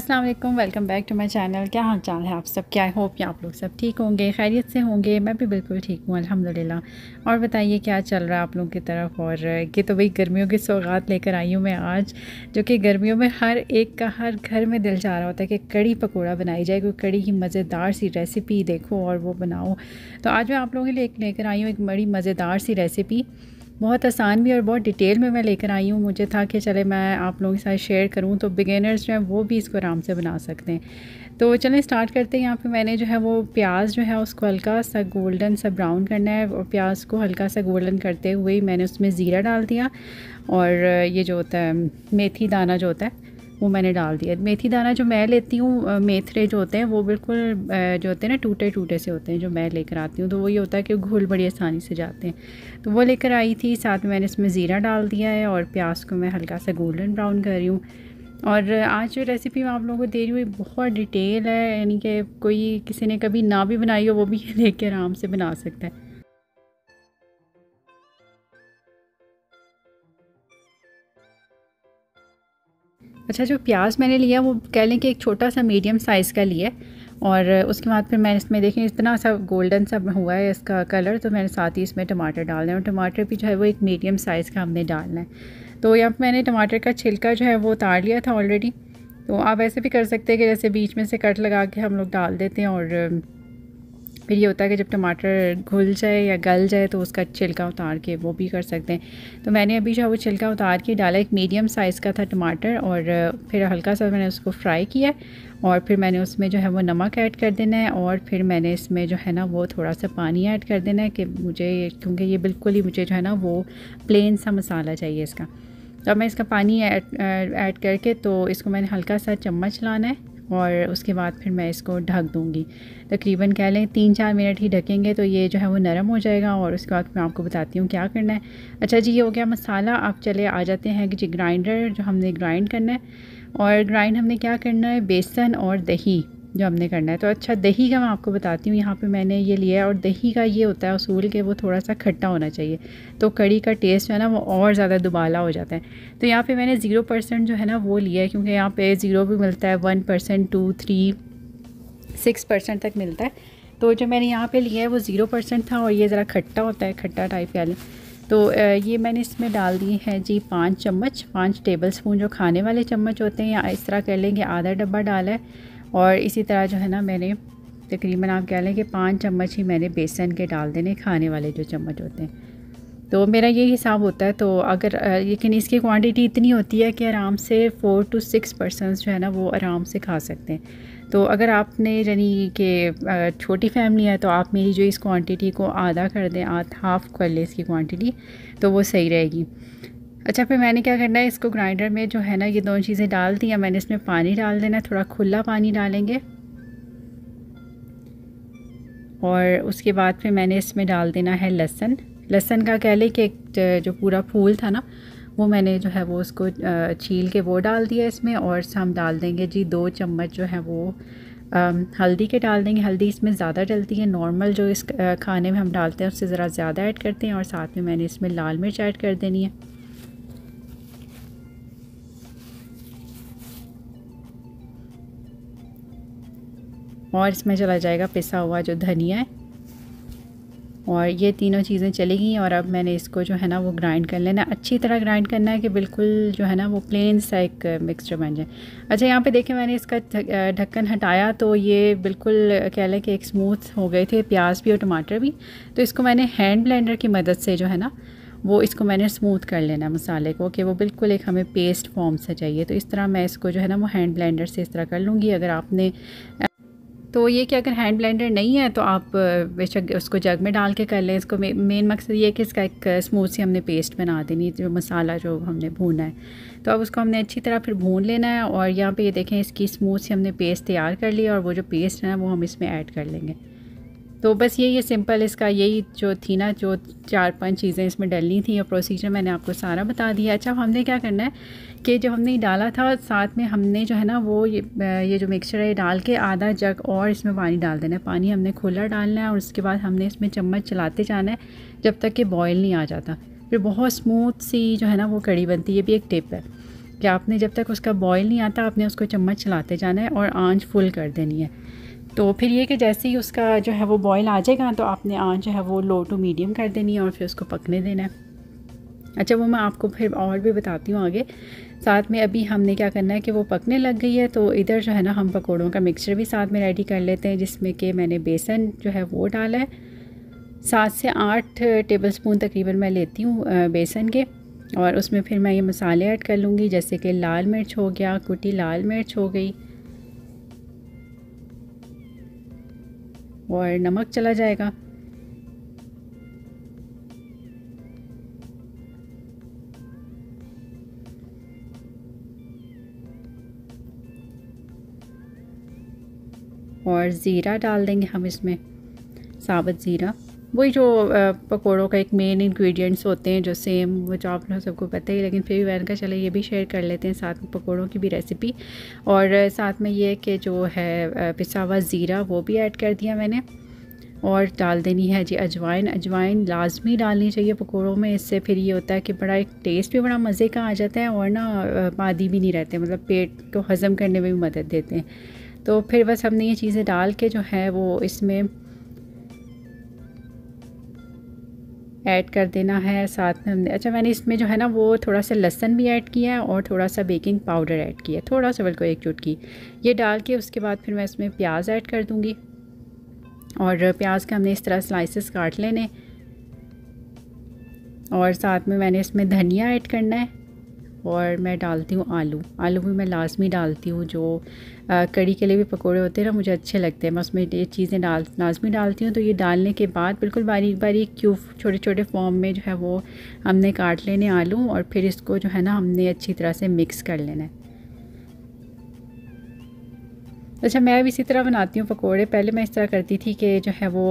अस्सलाम वालेकुम welcome back to my channel क्या हाल चाल है आप सब क्या आई होप कि आप लोग सब ठीक होंगे खैरियत से होंगे मैं भी बिल्कुल ठीक हूँ अल्हम्दुलिल्लाह और बताइए क्या चल रहा है आप लोगों की तरफ और ये तो भाई गर्मियों की सौगात लेकर आई हूँ मैं आज जो कि गर्मियों में हर एक का हर घर में दिल चाह रहा होता है कि कड़ी पकौड़ा बनाई जाए कोई कड़ी ही मज़ेदार सी रेसिपी देखो और वो बनाओ तो आज मैं आप लोगों के लिए लेकर आई हूँ एक बड़ी मज़ेदार सी रेसिपी बहुत आसान भी और बहुत डिटेल में मैं लेकर आई हूँ मुझे था कि चले मैं आप लोगों के साथ शेयर करूँ तो बिगेनर्स जो हैं वो भी इसको आराम से बना सकते हैं तो चलें स्टार्ट करते हैं यहाँ पे मैंने जो है वो प्याज जो है उसको हल्का सा गोल्डन सा ब्राउन करना है और प्याज को हल्का सा गोल्डन करते हुए मैंने उसमें ज़ीरा डाल दिया और ये जो होता है मेथी दाना जो होता है वो मैंने डाल दिया मेथी दाना जो मैं लेती हूँ मेथरे जो होते हैं वो बिल्कुल जो होते हैं ना टूटे टूटे से होते हैं जो मैं लेकर आती हूँ तो वो ये होता है कि घुल बड़ी आसानी से जाते हैं तो वो लेकर आई थी साथ में मैंने इसमें ज़ीरा डाल दिया है और प्याज को मैं हल्का सा गोल्डन ब्राउन कर रही हूँ और आज जो रेसिपी मैं आप लोगों को दे रही हूँ बहुत डिटेल है यानी कि कोई किसी ने कभी ना भी बनाई हो वो भी लेके आराम से बना सकता है अच्छा जो प्याज मैंने लिया वो कह लें कि एक छोटा सा मीडियम साइज़ का लिया और उसके बाद फिर मैंने इसमें देखें इतना सा गोल्डन सा हुआ है इसका कलर तो मैंने साथ ही इसमें टमाटर डालना है और टमाटर भी जो है वो एक मीडियम साइज़ का हमने डालना है तो यहाँ पर मैंने टमाटर का छिलका जो है वो उतार लिया था ऑलरेडी तो आप ऐसे भी कर सकते हैं कि जैसे बीच में से कट लगा के हम लोग डाल देते हैं और फिर ये होता है कि जब टमाटर घुल जाए या गल जाए तो उसका छिलका उतार के वो भी कर सकते हैं तो मैंने अभी जो है वो छिलका उतार के डाला एक मीडियम साइज़ का था टमाटर और फिर हल्का सा मैंने उसको फ्राई किया और फिर मैंने उसमें जो है वो नमक ऐड कर देना है और फिर मैंने इसमें जो है ना वो थोड़ा सा पानी ऐड कर देना है कि मुझे क्योंकि ये बिल्कुल ही मुझे जो है ना वो प्लेन सा मसाला चाहिए इसका तो मैं इसका पानी ऐड करके तो इसको मैंने हल्का सा चम्मच लाना है और उसके बाद फिर मैं इसको ढक दूँगी तकरीबन कह लें तीन चार मिनट ही ढकेंगे तो ये जो है वो नरम हो जाएगा और उसके बाद मैं आपको बताती हूँ क्या करना है अच्छा जी ये हो गया मसाला आप चले आ जाते हैं कि जी ग्राइंडर जो हमने ग्राइंड करना है और ग्राइंड हमने क्या करना है बेसन और दही जो हमने करना है तो अच्छा दही का मैं आपको बताती हूँ यहाँ पे मैंने ये लिया है और दही का ये होता है असूल के वो थोड़ा सा खट्टा होना चाहिए तो कड़ी का टेस्ट जो है ना वो और ज़्यादा दुबाला हो जाता है तो यहाँ पे मैंने ज़ीरो परसेंट जो है ना वो लिया है क्योंकि यहाँ पे ज़ीरो भी मिलता है one percent two three six percent तक मिलता है तो जो मैंने यहाँ पर लिया है वो ज़ीरो परसेंट था और ये ज़रा खट्टा होता है खट्टा टाइप का तो ये मैंने इसमें डाल दिए हैं जी पाँच चम्मच पाँच टेबल स्पून जो खाने वाले चम्मच होते हैं या इस तरह कह लेंगे आधा डब्बा डाला है और इसी तरह जो है ना मैंने तकरीबन आप कह लें कि पाँच चम्मच ही मैंने बेसन के डाल देने खाने वाले जो चम्मच होते हैं तो मेरा ये हिसाब होता है तो अगर लेकिन इसकी क्वांटिटी इतनी होती है कि आराम से फ़ोर टू सिक्स पर्सन जो है ना वो आराम से खा सकते हैं तो अगर आपने यानी कि छोटी फैमिली है तो आप मेरी जो इस क्वांटिटी को आधा कर दें आध हाफ कर लें इसकी क्वांटिटी तो वो सही रहेगी अच्छा फिर मैंने क्या करना है इसको ग्राइंडर में जो है ना ये दोनों चीज़ें डाल दी हैं मैंने इसमें पानी डाल देना है थोड़ा खुला पानी डालेंगे और उसके बाद फिर मैंने इसमें डाल देना है लहसन लहसन का कह लें कि एक जो पूरा फूल था ना वो मैंने जो है वो उसको छील के वो डाल दिया इसमें और हम डाल देंगे जी दो चम्मच जो है वो हल्दी के डाल देंगे हल्दी इसमें ज़्यादा डलती है नॉर्मल जो इस खाने में हम डालते हैं उससे ज़रा ज़्यादा ऐड करते हैं और साथ में मैंने इसमें लाल मिर्च ऐड कर देनी है और इसमें चला जाएगा पिसा हुआ जो धनिया है और ये तीनों चीज़ें चली गई और अब मैंने इसको जो है ना वो ग्राइंड कर लेना अच्छी तरह ग्राइंड करना है कि बिल्कुल जो है ना वो प्लेन सा एक मिक्सचर बन जाए अच्छा यहाँ पे देखें मैंने इसका ढक्कन हटाया तो ये बिल्कुल कह लें कि एक स्मूथ हो गए थे प्याज भी और टमाटर भी तो इसको मैंने हैंड ब्लेंडर की मदद से जो है ना वो इसको मैंने स्मूथ कर लेना मसाले को कि वो बिल्कुल एक हमें पेस्ट फॉर्म से चाहिए तो इस तरह मैं इसको जो है ना वो हैंड ब्लेंडर से इस तरह कर लूँगी अगर आपने तो ये कि अगर हैंड ब्लेंडर नहीं है तो आप बेशक उसको जग में डाल के कर लें इसको मेन मकसद ये है कि इसका एक स्मूथ सी हमने पेस्ट बना देनी जो मसाला जो हमने भूना है तो अब उसको हमने अच्छी तरह फिर भून लेना है और यहाँ पे ये देखें इसकी स्मूथ सी हमने पेस्ट तैयार कर लिया और वो जो पेस्ट है वो हम इसमें ऐड कर लेंगे तो बस ये ये सिंपल इसका यही जो थी ना जो चार पांच चीज़ें इसमें डलनी थी और प्रोसीजर मैंने आपको सारा बता दिया अच्छा अब हमने क्या करना है कि जो हमने डाला था साथ में हमने जो है ना वो ये ये जो मिक्सचर है डाल के आधा जग और इसमें पानी डाल देना है पानी हमने खुला डालना है और उसके बाद हमने इसमें चम्मच चलाते जाना है जब तक कि बॉयल नहीं आ जाता फिर बहुत स्मूथ सी जो है ना वो कड़ी बनती है ये भी एक टिप है कि आपने जब तक उसका बॉयल नहीं आता आपने उसको चम्मच चलाते जाना है और आँच फुल कर देनी है तो फिर ये कि जैसे ही उसका जो है वो बॉयल आ जाएगा तो आपने आँच जो है वो लो टू मीडियम कर देनी है और फिर उसको पकने देना है अच्छा वो मैं आपको फिर और भी बताती हूँ आगे साथ में अभी हमने क्या करना है कि वो पकने लग गई है तो इधर जो है ना हम पकौड़ों का मिक्सचर भी साथ में रेडी कर लेते हैं जिसमें कि मैंने बेसन जो है वो डाला है सात से आठ टेबल स्पून तकरीबन मैं लेती हूँ बेसन के और उसमें फिर मैं ये मसाले ऐड कर लूँगी जैसे कि लाल मिर्च हो गया कुटी लाल मिर्च हो गई और नमक चला जाएगा और ज़ीरा डाल देंगे हम इसमें साबुत ज़ीरा वही जो पकोड़ों का एक मेन इंग्रेडिएंट्स होते हैं जो सेम वो जो आप लोग सबको पता ही लेकिन फिर भी मैंने कहा चले ये भी शेयर कर लेते हैं साथ में पकोड़ों की भी रेसिपी और साथ में ये कि जो है पिसा ज़ीरा वो भी ऐड कर दिया मैंने और डाल देनी है जी अजवाइन अजवाइन लाजमी डालनी चाहिए पकौड़ों में इससे फिर ये होता है कि बड़ा एक टेस्ट भी बड़ा मज़े का आ जाता है और ना मादी भी नहीं रहते मतलब पेट को हज़म करने में भी मदद देते हैं तो फिर बस हमने ये चीज़ें डाल के जो है वो इसमें ऐड कर देना है साथ में हमने अच्छा मैंने इसमें जो है ना वो थोड़ा सा लहसन भी ऐड किया है और थोड़ा सा बेकिंग पाउडर ऐड किया है थोड़ा सा बिल्कुल एक चुटकी ये डाल के उसके बाद फिर मैं इसमें प्याज ऐड कर दूँगी और प्याज का हमने इस तरह स्लाइसिस काट लेने और साथ में मैंने इसमें धनिया ऐड करना है और मैं डालती हूँ आलू आलू भी मैं लाजमी डालती हूँ जो कड़ी के लिए भी पकोड़े होते हैं ना मुझे अच्छे लगते हैं मैं उसमें ये चीज़ें डाल लाजमी डालती हूँ तो ये डालने के बाद बिल्कुल बारीक बारीक क्यूब छोटे छोटे फॉर्म में जो है वो हमने काट लेने आलू और फिर इसको जो है ना हमने अच्छी तरह से मिक्स कर लेना है अच्छा मैं भी इसी तरह बनाती हूँ पकोड़े पहले मैं इस तरह करती थी कि जो है वो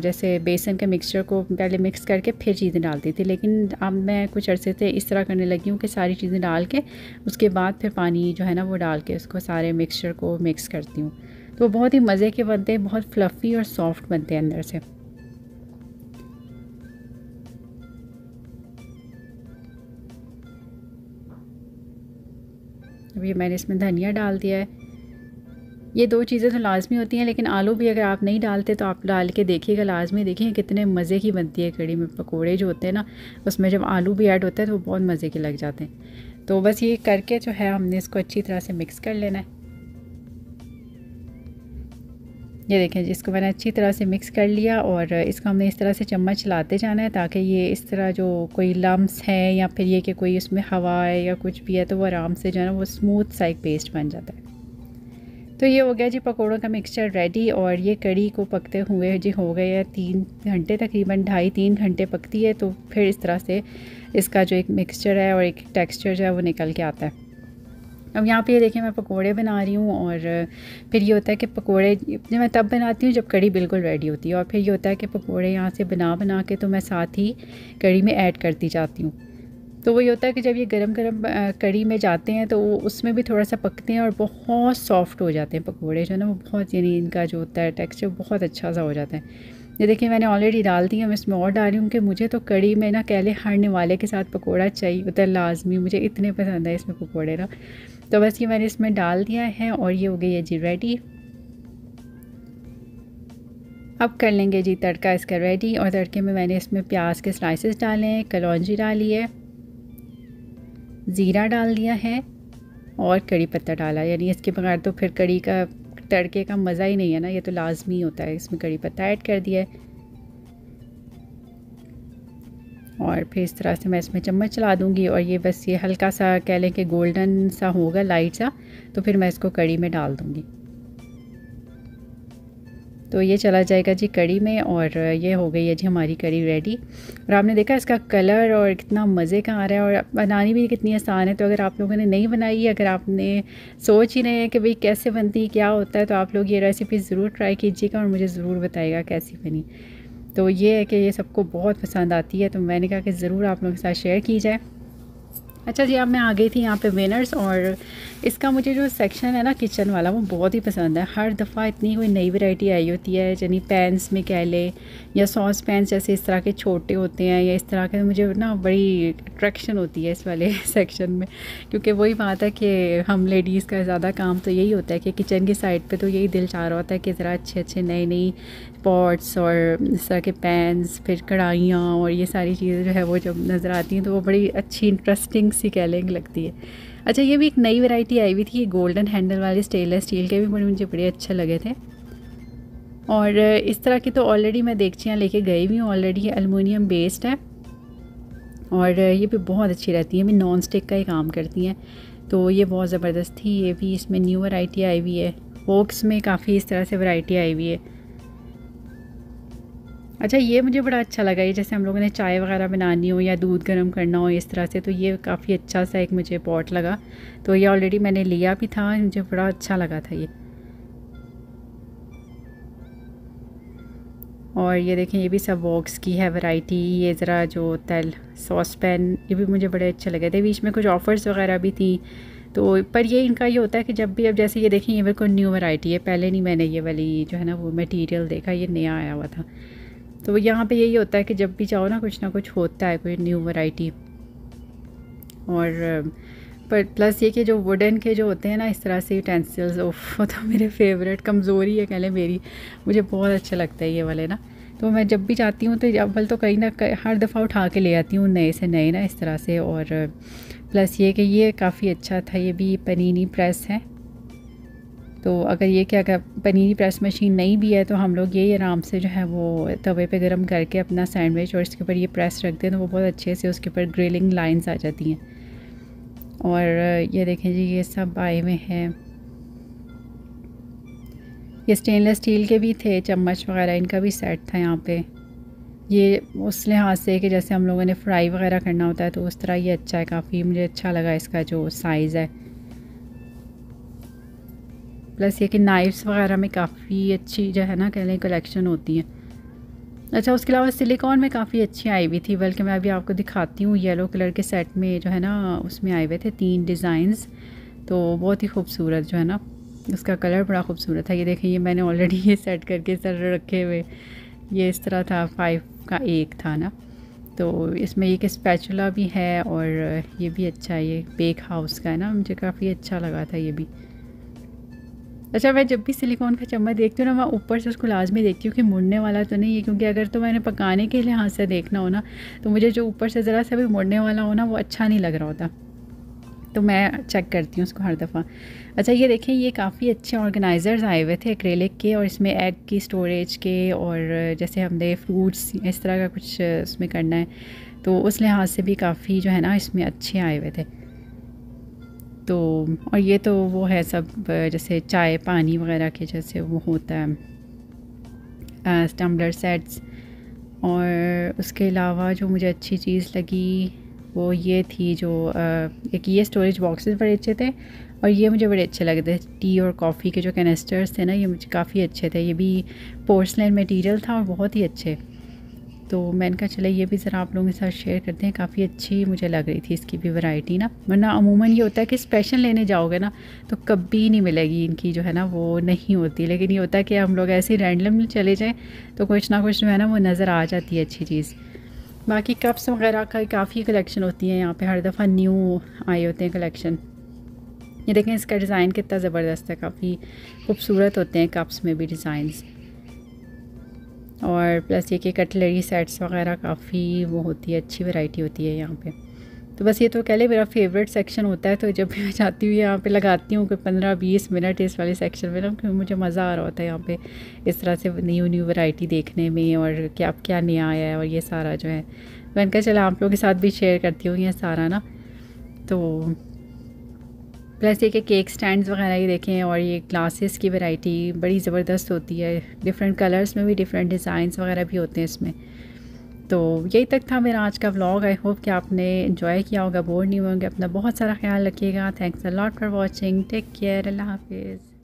जैसे बेसन के मिक्सचर को पहले मिक्स करके फिर चीज़ें डालती थी लेकिन अब मैं कुछ अरसे से इस तरह करने लगी हूँ कि सारी चीज़ें डाल के उसके बाद फिर पानी जो है ना वो डाल के उसको सारे मिक्सचर को मिक्स करती हूँ तो वो बहुत ही मज़े के बनते हैं बहुत फ्लफ़ी और सॉफ्ट बनते हैं अंदर से अभी मैंने इसमें धनिया डाल दिया है ये दो चीज़ें तो लाजमी होती हैं लेकिन आलू भी अगर आप नहीं डालते तो आप डाल के देखिएगा लाजमी देखिए कितने मज़े की बनती है कड़ी में पकौड़े जो होते हैं ना उसमें जब आलू भी ऐड होता है तो वो बहुत मज़े के लग जाते हैं तो बस ये करके जो है हमने इसको अच्छी तरह से मिक्स कर लेना है ये देखें इसको मैंने अच्छी तरह से मिक्स कर लिया और इसको हमने इस तरह से चम्मच चलाते जाना है ताकि ये इस तरह जो कोई लम्स है या फिर ये कि कोई इसमें हवा है या कुछ भी है तो वो आराम से जो है ना वो स्मूथ सा एक पेस्ट बन जाता है तो ये हो गया जी पकोड़ों का मिक्सचर रेडी और ये कड़ी को पकते हुए जी हो गए हैं तीन घंटे तकरीबन ढाई तीन घंटे पकती है तो फिर इस तरह से इसका जो एक मिक्सचर है और एक टेक्सचर जो है वो निकल के आता है अब यहाँ पे ये देखिए मैं पकोड़े बना रही हूँ और फिर ये होता है कि पकोड़े मैं तब बनाती हूँ जब कड़ी बिल्कुल रेडी होती है और फिर ये होता है कि पकौड़े यहाँ से बना बना के तो मैं साथ ही कड़ी में ऐड करती जाती हूँ तो वही होता है कि जब ये गरम गरम कड़ी में जाते हैं तो वो उसमें भी थोड़ा सा पकते हैं और बहुत सॉफ्ट हो जाते हैं पकौड़े जो है ना वो बहुत यानी इनका जो होता है टेक्सचर बहुत अच्छा सा हो जाता है ये देखिए मैंने ऑलरेडी डाल दी है मैं इसमें और डाली हूँ कि मुझे तो कड़ी में ना कहले हरने वाले के साथ पकौड़ा चाहिए उतर लाजमी मुझे इतने पसंद है इसमें पकौड़े ना तो बस ये मैंने इसमें डाल दिया है और ये हो गई है जी रेडी अब कर लेंगे जी तड़का इसका रेडी और तड़के में मैंने इसमें प्याज के स्लाइसेस डाले हैं कलौजी डाली है ज़ीरा डाल दिया है और कड़ी पत्ता डाला यानी इसके बगैर तो फिर कड़ी का तड़के का मज़ा ही नहीं है ना ये तो लाजमी होता है इसमें कड़ी पत्ता ऐड कर दिया है और फिर इस तरह से मैं इसमें चम्मच चला दूँगी और ये बस ये हल्का सा कह लें कि गोल्डन सा होगा लाइट सा तो फिर मैं इसको कड़ी में डाल दूँगी तो ये चला जाएगा जी कड़ी में और ये हो गई है जी हमारी कड़ी रेडी और आपने देखा इसका कलर और कितना मज़े का आ रहा है और बनानी भी कितनी आसान है तो अगर आप लोगों ने नहीं बनाई है अगर आपने सोच ही नहीं है कि भाई कैसे बनती है क्या होता है तो आप लोग ये रेसिपी ज़रूर ट्राई कीजिएगा और मुझे ज़रूर बताएगा कैसी बनी तो ये है कि ये सबको बहुत पसंद आती है तो मैंने कहा कि ज़रूर आप लोगों के साथ शेयर की जाए अच्छा जी अब मैं आ गई थी यहाँ पे विनर्स और इसका मुझे जो सेक्शन है ना किचन वाला वो बहुत ही पसंद है हर दफ़ा इतनी कोई नई वैरायटी आई होती है यानी पैंस में कह ले या सॉस पैंस जैसे इस तरह के छोटे होते हैं या इस तरह के मुझे ना बड़ी अट्रैक्शन होती है इस वाले सेक्शन में क्योंकि वही बात है कि हम लेडीज़ का ज़्यादा काम तो यही होता है कि किचन की साइड पर तो यही दिल चाह रहा होता है कि ज़रा अच्छे अच्छे नए नई पॉट्स और इस तरह के पैंस फिर कढ़ाइयाँ और ये सारी चीज़ें जो है वो जब नज़र आती हैं तो वो बड़ी अच्छी इंटरेस्टिंग सी कह लेंगे लगती है अच्छा ये भी एक नई वैरायटी आई हुई थी ये गोल्डन हैंडल वाले स्टेनलेस स्टील के भी बड़े मुझे बड़े अच्छे लगे थे और इस तरह की तो ऑलरेडी मैं देखचियाँ लेके गई हुई हूँ ऑलरेडी ये अलमोनियम बेस्ड है और ये भी बहुत अच्छी रहती है मैं नॉन स्टिक का ही काम करती हैं तो ये बहुत ज़बरदस्त थी ये भी इसमें न्यू वैरायटी आई हुई है वोक्स में काफ़ी इस तरह से वैरायटी आई हुई है अच्छा ये मुझे बड़ा अच्छा लगा ये जैसे हम लोगों ने चाय वगैरह बनानी हो या दूध गर्म करना हो इस तरह से तो ये काफ़ी अच्छा सा एक मुझे पॉट लगा तो ये ऑलरेडी मैंने लिया भी था मुझे बड़ा अच्छा लगा था ये और ये देखें ये भी सब वॉक्स की है वैरायटी ये ज़रा जो तेल सॉस पैन ये भी मुझे बड़े अच्छे लगे थे बीच में कुछ ऑफ़र्स वगैरह भी थी तो पर ये इनका ये होता है कि जब भी अब जैसे ये देखें ये बिल्कुल न्यू वैरायटी है पहले नहीं मैंने ये वाली जो है ना वो मटेरियल देखा ये नया आया हुआ था तो यहाँ पे यही होता है कि जब भी जाओ ना कुछ ना कुछ होता है कोई न्यू वैरायटी और पर प्लस ये कि जो वुडन के जो होते हैं ना इस तरह से यूटेंसिल्स ओफ वो तो मेरे फेवरेट कमज़ोरी है कह लें मेरी मुझे बहुत अच्छा लगता है ये वाले ना तो मैं जब भी जाती हूँ तो अव्वल तो कहीं ना कहीं हर दफ़ा उठा के ले आती हूँ नए से नए ना इस तरह से और प्लस ये कि ये काफ़ी अच्छा था ये भी पनीनी प्रेस है तो अगर ये क्या कर पनीरी प्रेस मशीन नहीं भी है तो हम लोग यही आराम से जो है वो तवे पे गरम करके अपना सैंडविच और इसके ऊपर ये प्रेस रख दें तो वो बहुत अच्छे से उसके ऊपर ग्रिलिंग लाइंस आ जाती हैं और ये देखें जी ये सब आए हुए हैं ये स्टेनलेस स्टील के भी थे चम्मच वगैरह इनका भी सेट था यहाँ पर ये उस लिहाज से कि जैसे हम लोगों ने फ्राई वगैरह करना होता है तो उस तरह ये अच्छा है काफ़ी मुझे अच्छा लगा इसका जो साइज़ है प्लस ये कि नाइफ्स वगैरह में काफ़ी अच्छी जो है ना कह लें कलेक्शन होती है अच्छा उसके अलावा सिलिकॉन में काफ़ी अच्छी आई हुई थी बल्कि मैं अभी आपको दिखाती हूँ येलो कलर के सेट में जो है ना उसमें आए हुए थे तीन डिज़ाइंस तो बहुत ही खूबसूरत जो है ना उसका कलर बड़ा खूबसूरत था ये देखें ये मैंने ऑलरेडी ये सेट करके सर रखे हुए ये इस तरह था फाइव का एक था ना तो इसमें एक स्पैचुला भी है और ये भी अच्छा है ये बेक हाउस का है ना मुझे काफ़ी अच्छा लगा था ये भी अच्छा मैं जब भी सिलिकॉन का चम्मच देखती हूँ ना मैं ऊपर से उसको लाजमी देखती हूँ कि मुड़ने वाला तो नहीं है क्योंकि अगर तो मैंने पकाने के लिए हाथ से देखना हो ना तो मुझे जो ऊपर से ज़रा सा भी मुड़ने वाला हो ना वो अच्छा नहीं लग रहा होता तो मैं चेक करती हूँ उसको हर दफ़ा अच्छा ये देखें ये काफ़ी अच्छे ऑर्गेनाइज़र्स आए हुए थे एक्रेलिक के और इसमें एग की स्टोरेज के और जैसे हमने फ्रूट्स इस तरह का कुछ उसमें करना है तो उस लिहाज से भी काफ़ी जो है ना इसमें अच्छे आए हुए थे तो और ये तो वो है सब जैसे चाय पानी वगैरह के जैसे वो होता है स्टम्बलर सेट्स और उसके अलावा जो मुझे अच्छी चीज़ लगी वो ये थी जो एक ये स्टोरेज बॉक्सेस बड़े अच्छे थे और ये मुझे बड़े अच्छे लगे थे टी और कॉफ़ी के जो कैनस्टर्स थे ना ये मुझे काफ़ी अच्छे थे ये भी पोर्सलैन मटेरियल था और बहुत ही अच्छे तो मैंने कहा चले ये भी ज़रा आप लोगों के साथ शेयर करते हैं काफ़ी अच्छी मुझे लग रही थी इसकी भी वैरायटी ना वरना अमूमन ये होता है कि स्पेशल लेने जाओगे ना तो कभी नहीं मिलेगी इनकी जो है ना वो नहीं होती लेकिन ये होता है कि हम लोग ऐसे रैंडम चले जाएँ तो कुछ ना कुछ जो है ना वो नज़र आ जाती है अच्छी चीज़ बाकी कप्स वगैरह का काफ़ी कलेक्शन होती है यहाँ पर हर दफ़ा न्यू आए होते हैं कलेक्शन ये देखें इसका डिज़ाइन कितना ज़बरदस्त है काफ़ी खूबसूरत होते हैं कप्स में भी डिज़ाइंस और प्लस ये कि कटलरी सेट्स वगैरह काफ़ी वो होती है अच्छी वैरायटी होती है यहाँ पे तो बस ये तो कह ले मेरा फेवरेट सेक्शन होता है तो जब मैं जाती हूँ यहाँ पे लगाती हूँ कोई पंद्रह बीस मिनट इस वाले सेक्शन में ना क्योंकि मुझे मज़ा आ रहा होता है यहाँ पे इस तरह से न्यू न्यू वैरायटी देखने में और क्या अब क्या नया आया है और ये सारा जो है मैंने कहा चलो आप लोगों के साथ भी शेयर करती हूँ ये सारा ना तो प्लस ये केक स्टैंड्स वगैरह ही देखें और ये ग्लासेस की वैरायटी बड़ी ज़बरदस्त होती है डिफरेंट कलर्स में भी डिफरेंट डिज़ाइंस वगैरह भी होते हैं इसमें तो यही तक था मेरा आज का व्लॉग आई होप कि आपने इन्जॉय किया होगा बोर नहीं होंगे अपना बहुत सारा ख्याल रखिएगा thanks a lot for watching take care अल्लाह हाफिज़